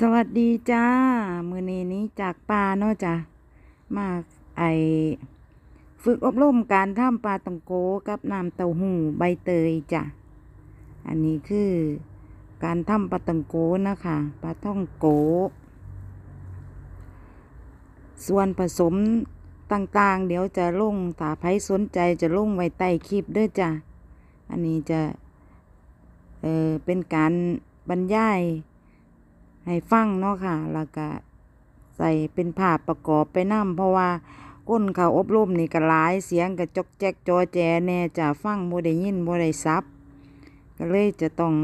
สวัสดีจ้ามือนีนี้จากปลาเนาะจ้ะมาไอฝึกอบรมการทำปลาตองโกกับน้ำเต้าหู้ใบเตยจ้ะ อันนี้คือการทำปลาตองโกนะคะปลาท่องโก ส่วนผสมต่าง ๆ เดี๋ยวจะลงถ้าใครสนใจจะลงไว้ใต้คลิปด้วยจ้ะ อันนี้จะ เออเป็นการบรรยายให้ฟังเนาะค่ะแล้วก็ใส่เป็นภาพประกอบไปนำ เพราะว่าก้นเขาอบรมนี่ก็หลายเสียงก็จกแจ๊กจอแจแน่จะฟังโมได้ยินโมได้ซับก็เลยจะต้อง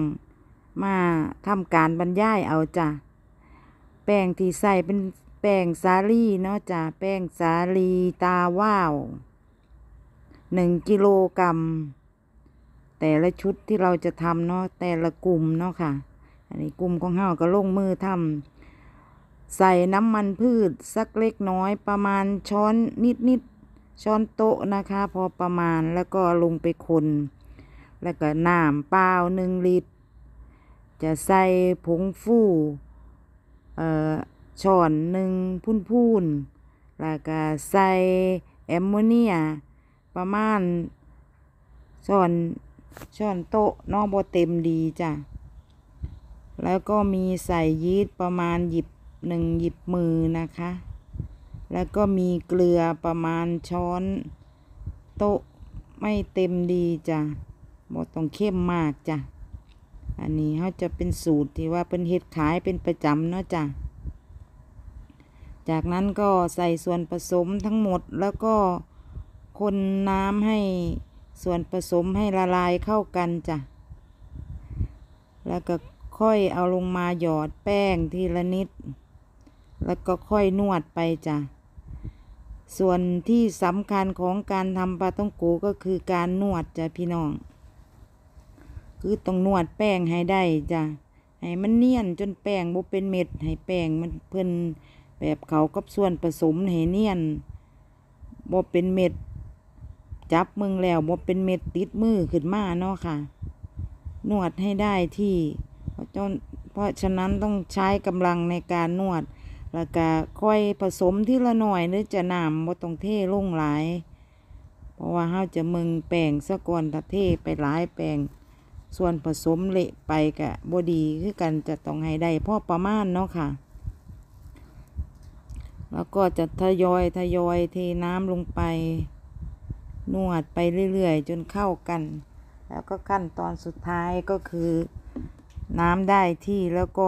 มาทำการบรรยาย เอาจ้ะแป้งที่ใส่เป็นแป้งสาลีเนาะจ้ะแป้งสาลีตาว้าวหนึ่งกิโลกรัมแต่ละชุดที่เราจะทำเนาะแต่ละกลุ่มเนาะค่ะอันนี้กลุ่มของเฮาก็ลงมือทำ ใส่น้ำมันพืชสักเล็กน้อยประมาณช้อนนิดนิดช้อนโต๊ะนะคะ พอประมาณแล้วก็ลงไปคน แล้วก็น้ำเปล่าหนึ่งลิตร จะใส่ผงฟูเอ่อช้อนหนึ่งพุ่นพ่นแล้วก็ใส่แอมโมเนียประมาณช้อนช้อนโต๊ะนองบ่เต็มดีจ้ะแล้วก็มีใส่ยีสต์ประมาณหยิบหนึ่งหยิบมือนะคะ แล้วก็มีเกลือประมาณช้อน โต๊ะ ไม่เต็มดีจ้ะบอต้องเข้มมากจ้ะ อันนี้เขาจะเป็นสูตรที่ว่าเป็นเห็ดขายเป็นประจำเนาะจ้ะ จากนั้นก็ใส่ส่วนผสมทั้งหมดแล้วก็คนน้ำให้ส่วนผสมให้ละลายเข้ากันจ้ะ แล้วก็ค่อยเอาลงมาหยอดแป้งทีละนิด แล้วก็ค่อยนวดไปจ้ะ ส่วนที่สำคัญของการทำปลาต้องโกก็คือการนวดจ้ะพี่น้อง คือต้อง นวดแป้งให้ได้จ้ะ ให้มันเนียนจนแป้งบ่เป็นเม็ดให้แป้งมันเพิ่นแบบเขากับส่วนผสมให้เนียนบ่เป็นเม็ด จับมึงแล้วบ่เป็นเม็ดติดมือขึ้นมาเนาะค่ะ นวดให้ได้ที่เพราะฉะนั้นต้องใช้กำลังในการนวดแล้วก็ค่อยผสมทีละหน่อยหรือจะนำว่าตรงเท่ลงหลาย เพราะว่าเขาจะมึงแป่งสะกอนตะเท่ไปหลายแป่งส่วนผสมเละไปกะบดีคือกันจะต้องให้ได้พ่อประมาณเนาะค่ะ แล้วก็จะทยอยทยอยเทน้ำลงไปนวดไปเรื่อย ๆ จนเข้ากัน แล้วก็ขั้นตอนสุดท้ายก็คือน้ำได้ที่แล้วก็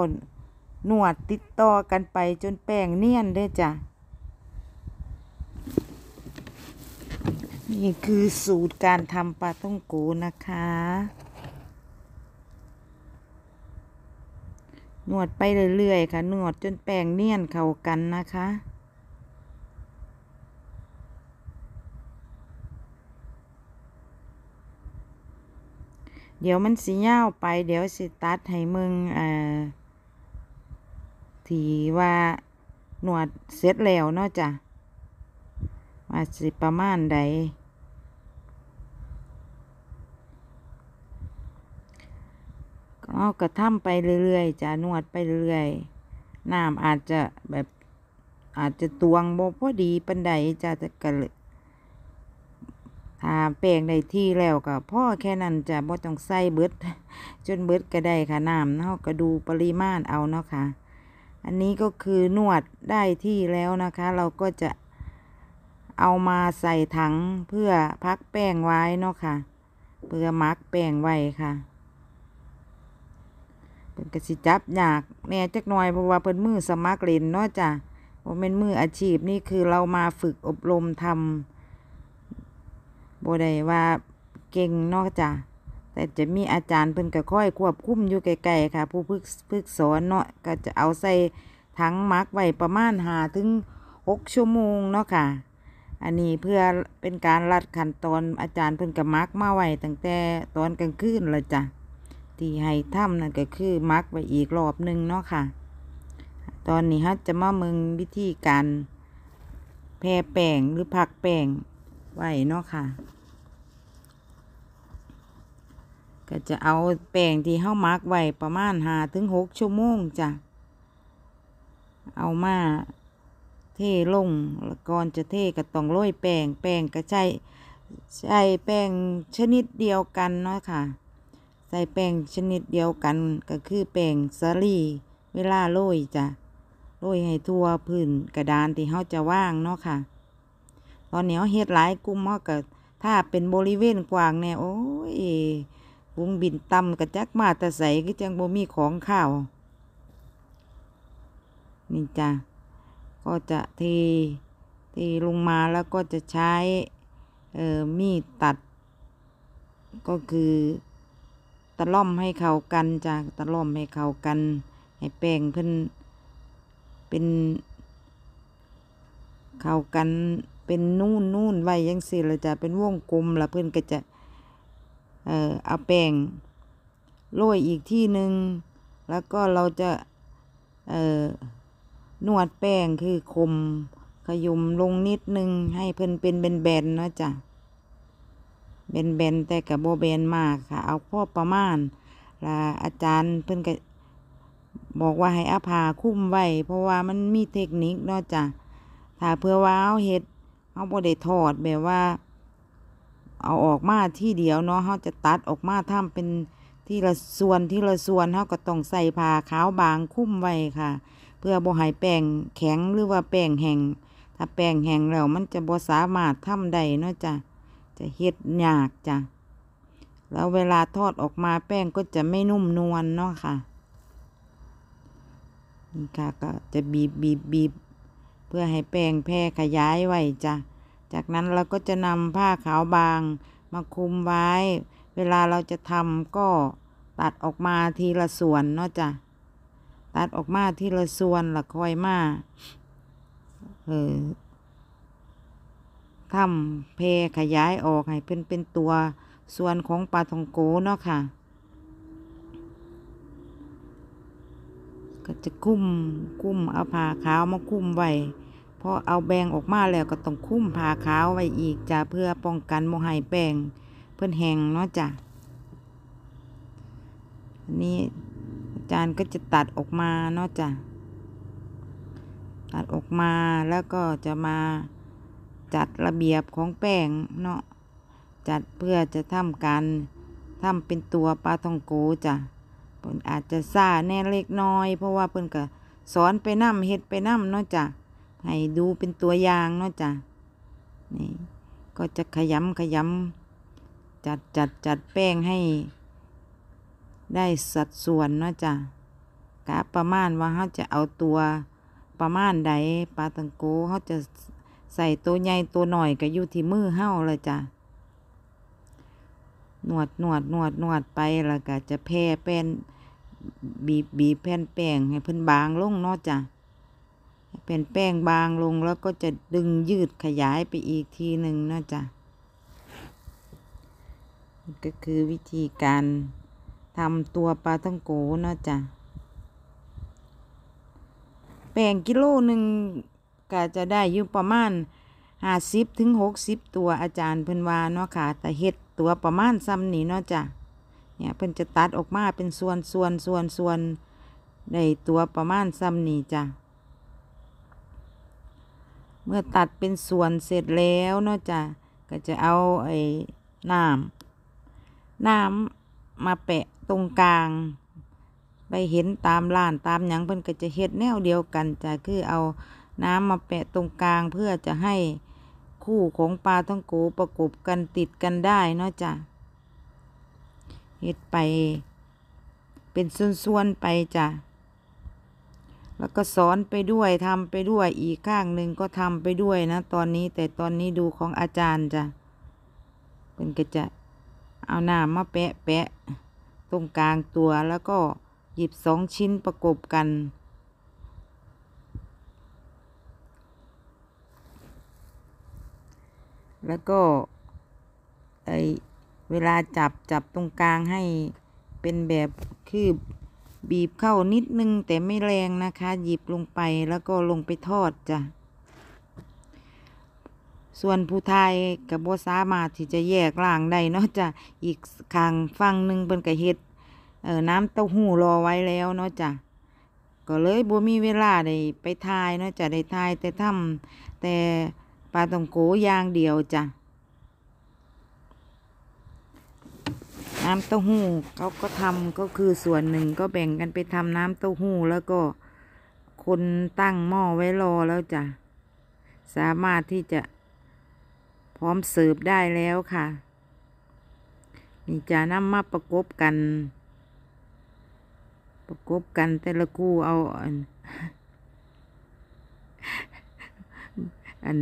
นวดติดต่อกันไปจนแป้งเนียนเด้อจ้ะ นี่คือสูตรการทำปลาต้องโกนะคะ นวดไปเรื่อย ๆ ค่ะนวดจนแป้งเนียนเข้ากันนะคะเดี๋ยวมันสีเงาไปเดี๋ยวสิตัดให้มึงอ่า ทีว่า หนวดเสร็จแล้วเนาะจ้ะว่าสิประมาณใดก็กระทำไปเรื่อยๆจ้ะนวดไปเรื่อยๆน้ำอาจจะแบบ อาจจะตวงบ่พอดีปันใดจ้ะจะกระหาแป้งได้ที่แล้วก็พ่อแค่นั้นจะบ่ต้องใส่เบิดจนเบิดก็ได้ค่ะน้ำเนาะก็ดูปริมาณเอาเนาะค่ะ อันนี้ก็คือนวดได้ที่แล้วนะคะ เราก็จะเอามาใส่ถังเพื่อพักแป้งไว้เนาะค่ะ เพื่อมักแป้งไว้ค่ะ เป็นกะสิจับอยากแน่จักหน่อยเพราะว่าเปินมือสมัครเล่นเนาะจ้ะบ่เป็นมืออาชีพนี่คือเรามาฝึกอบรมทำบได้ว่าเก่งนอกจากแต่จะมีอาจารย์เพิ่นก็ค่อยควบคุมอยู่ไกลๆค่ะ ผู้พึกพึกสอนเนาะก็จะเอาใส่ถังมักไว้ประมาณหาถึงหกชั่วโมงเนาะค่ะ อันนี้เพื่อเป็นการรัดขั้นตอนอาจารย์เพิ่นก็มักมาไว้ตั้งแต่ตอนกลางคืนเลยจ้ะ ที่ให้ถ้ำนั่นก็คือมักไว้อีกรอบหนึ่งเนาะค่ะ ตอนนี้ฮะจะมาเมืองวิธีการแพรแป้งหรือผักแป้งไว้เนาะค่ะก็จะเอาแป้งที่เ้ามักไว้ประมาณหาถึงหกชั่วโมงจ้ะเอามา เทลง แล้วก่อนจะเทก็ต้องโรยแป้งแป้งก็ใช้ใช้แป้งชนิดเดียวกันเนาะค่ะ ใส่แป้งชนิดเดียวกัน ก็คือแป้งสาลีเวลาโรยจ้ะโรยให้ทั่วพื้นกระดานที่เขาจะว่างเนาะค่ะ ตอนนี้เฮเฮ็ดหลายกุ้มเนาก็ถ้าเป็น บริเวณกว้างเนี่ยโอ้ยบงบินตำกระจักมาตะใสก็จังบ่มีของข้าว นี่จ้ะก็จะเทเทลงมาแล้วก็จะใช้เอ่อมีตัด ก็คือตะล่อมให้เข้ากันจ้ะตะล่อมให้เข้ากัน ให้แป้งเพิ่นเป็น เข้ากันเป็นนู่นนู่นไว้ยังสิเราจะเป็นวงกลมแล้วเพื่อนก็จะเอ่อเอาแป้งโรยอีกที่หนึ่งแล้วก็เราจะ เอ่อนวดแป้งคือคมขยุมลงนิดนึงให้เพิ่นเป็นแบนๆบนนะจ๊ะแบนๆแต่กับโบแบนมากค่ะ เอาพ่อประมาณละอาจารย์เพิ่นก็บอกว่าให้อาภาคุ้มไว้ เพราะว่ามันมีเทคนิคเนาะจ้ะถ้าเพื่อว่าเอาเห็ดเอาบ่ได้ทอดแบบว่าเอาออกมาที่เดียวเนาะเขาจะตัดออกมาทำเป็นที่ละส่วนที่ละส่วนเขาก็ต้องใส่ผ้าขาวบางคุ้มไว้ค่ะ เพื่อบ่ให้แป้งแข็งหรือว่าแป้งแห้ง ถ้าแป้งแห้งแล้วมันจะบ่สามารถทำได้เนาะจ้ะ จะเฮ็ดยากจ้ะ แล้วเวลาทอดออกมาแป้งก็จะไม่นุ่มนวลเนาะค่ะ นี่ค่ะ ก็จะบีบบีบบีบเพื่อให้แป้งแพร่ขยายไว้จ้ะจากนั้นเราก็จะนำผ้าขาวบางมาคุมไว้ เวลาเราจะทำก็ตัดออกมาทีละส่วนเนาะจ้ะ ตัดออกมาทีละส่วนละคอยมาเออทำเพขยายออกให้เป็นเป็นตัวส่วนของปลาทองโกเนาะค่ะ ก็จะคุ้มคุ้มเอาผ้าขาวมาคุ้มไว้พอเอาแบงออกมาแล้วก็ต้องคุ้มผ้าขาวไว้อีกจ้ะเพื่อป้องกันโมหายแป้งเพื่อนแหงเนาะจ้ะอันนี้อาจารย์ก็จะตัดออกมาเนาะจ้ะตัดออกมาแล้วก็จะมาจัดระเบียบของแป้งเนาะ จัดเพื่อจะทำการทำเป็นตัวปลาทองโกจ้ะเพิ่นอาจจะซาแน่เล็กน้อยเพราะว่าเพิ่นก็สอนไปน้ำเห็ดไปน้ำเนาะจ้ะให้ดูเป็นตัวอย่างเนาะจ้ะ นี่ก็จะขยำขยำจัดจัดจัดแป้งให้ได้สัดส่วนเนาะจ้ะกะประมาณว่าเขาจะเอาตัวประมาณใดปลาตังโกเขาจะใส่ตัวใหญ่ตัวหน่อยก็อยู่ที่มือเ้าเลยจ้ะ นวดนวดนวดนวดไปแล้วก็จะแพ่แป้นบีบบีบแผ่นแป้งให้เพิ่นบางลงเนาะจ้ะเป็นแป้งบางลงแล้วก็จะดึงยืดขยายไปอีกทีหนึ่งนะจ๊ะก็คือวิธีการทำตัวปลาท่องโกนะจ๊ะแป้งกิโลหนึ่งก็จะได้อยู่ประมาณห้าสิบถึงหกสิบตัวอาจารย์เพิ่นว่าเนาะค่ะแต่เฮ็ดตัวประมาณซ้ำนี่เนาะจ้ะเนี่ยเพิ่นจะตัดออกมาเป็นส่วนส่วนส่วนส่วนในตัว ประมาณซ้ำนี่จ้ะเมื่อตัดเป็นส่วนเสร็จแล้วเนาะจ้ะก็จะเอาไอ้น้ำน้ำมาแปะตรงกลาง ไปเห็นตามล้านตามหยังเพิ่นก็จะเฮ็ดแนวเดียวกันจ้ะคือเอาน้ำมาแปะตรงกลางเพื่อจะให้ คู่ของปลาทัองโกประกบกันติดกันได้ เนาะจ้ะเฮ็ดไป เป็นส่วนๆไปจ้ะแล้วก็สอนไปด้วยทำไปด้วยอีกข้างหนึ่งก็ทำไปด้วยนะ ตอนนี้แต่ตอนนี้ดูของอาจารย์จ้ะเป็นกระจะเอาหน้ามาแปะแปะตรงกลางตัวแล้วก็หยิบสองชิ้นประกบกัน แล้วก็ไอเวลาจับจับตรงกลางให้เป็นแบบคืบบีบเข้านิดนึง แต่ไม่แรงนะคะ หยิบลงไปแล้วก็ลงไปทอดจ้ะ ส่วนผู้ไทยกับบัวสามาที่จะแยกล่างได้เนาะจ้ะ อีกคางฟังหนึ่งเป็นกระเฮ็ดเอ่อน้ำเต้าหู้รอไว้แล้วเนาะจ้ะ ก็เลยบัวมีเวลาได้ไปทายเนาะจ้ะ ได้ทายแต่ทำแต่ปลาตองโกอย่างเดียวจ้ะน้ำเต้าหู้เขาก็ทำก็คือส่วนหนึ่งก็แบ่งกันไปทำน้ำเต้าหู้ แล้วก็คนตั้งหม้อไว้รอแล้วจ้ะ สามารถที่จะพร้อมเสิร์ฟได้แล้วค่ะ นี่จะน้ำมาประกบกัน ประกบกันแต่ละคู่เอา อันอัน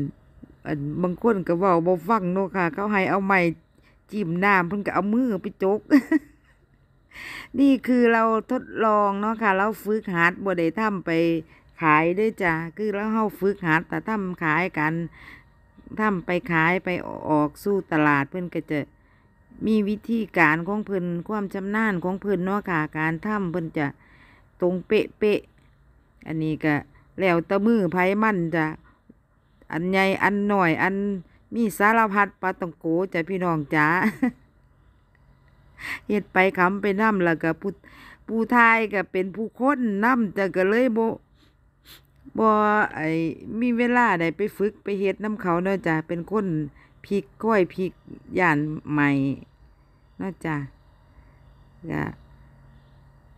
อันบางคนก็บอกบ่ฟังเนาะค่ะ เขาให้เอาใหม่จิ้มน้ำเพิ่นก็เอามือไปจก นี่คือเราทดลองเนาะค่ะเราฝึกหัดบ่ได้ทำไปขายด้วยจ้ะคือเราเเฮาฝึกหัดแต่ทำขายกัน ทำไปขายไปออกสู้ตลาด เพิ่นก็จะมีวิธีการของเพิ่นความชำนาญของเพิ่นเนาะค่ะการทำเพิ่นจะตรงเป๊ะเป๊ะอันนี้ก็ แล้วตะมือไผมันจะ อันใหญ่อันหน่อย อันมีสารพัดปลาตองโกจ้ะพี่น้องจ้า เห็ดไปคำไปน้ำแล้วก็ผูู้ทายก็เป็นผู้คนน้ำจะก็เลยโบโบไอมีเวลาได้ไปฝึกไปเห็ดน้ำเขาเนาะจ้ะเป็นคนพริกค้อยพริกย่านใหม่เนาะจ้ะก็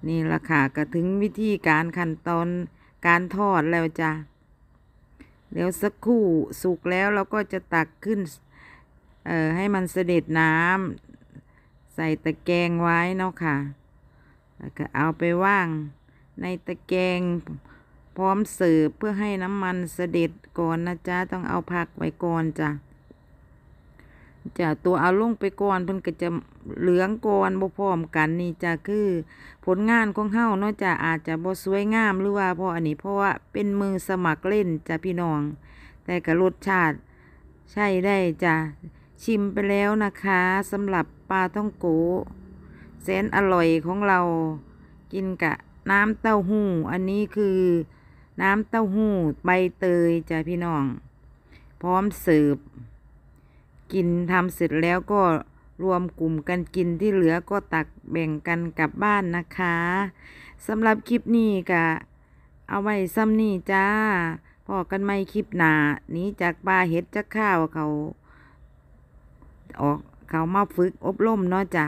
นี่ละค่ะก็ถึงวิธีการขั้นตอนการทอดแล้วจ้ะแล้วสักครู่สุกแล้วเราก็จะตักขึ้นให้มันเสด็จน้ำใส่ตะแกรงไว้เนาะค่ะ แล้วก็เอาไปว่างในตะแกรงพร้อมเสิร์ฟเพื่อให้น้ำมันเสด็จก่อนนะจ๊ะต้องเอาผักไว้ก่อนจ้ะจะตัวเอาลงไปก่อนเพิ่นก็จะเหลืองก่อนบ่พร้อมกันนี่จะคือผลงานของเฮาเนาะจะอาจจะบ่สวยงามหรือว่าเพราะอันนี้เพราะว่าเป็นมือสมัครเล่นจ้ะพี่น้อง แต่ก็รสชาติใช่ได้จ้ะชิมไปแล้วนะคะสำหรับปลาท่องโกแสนอร่อยของเรากินกะน้ำเต้าหู้อันนี้คือ น้ำเต้าหู้ใบเตยจ้ะพี่น้อง พร้อมเสิร์ฟกินทำเสร็จแล้วก็รวมกลุ่มกันกินที่เหลือก็ตักแบ่งกันกลับบ้านนะคะสำหรับคลิปนี้ก็เอาไว้ซ้ำนี่จ้าพอกันไม่คลิปหนานี้จากปลาเห็ดจากข้าวเขาออกเขามาฝึกอบรมเนาะจ้า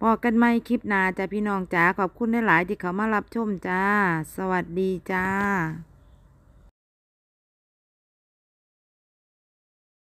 พอกันไม่คลิปหนาจ้าพี่น้องจ้าขอบคุณได้หลายที่เขามารับชมจ้าสวัสดีจ้า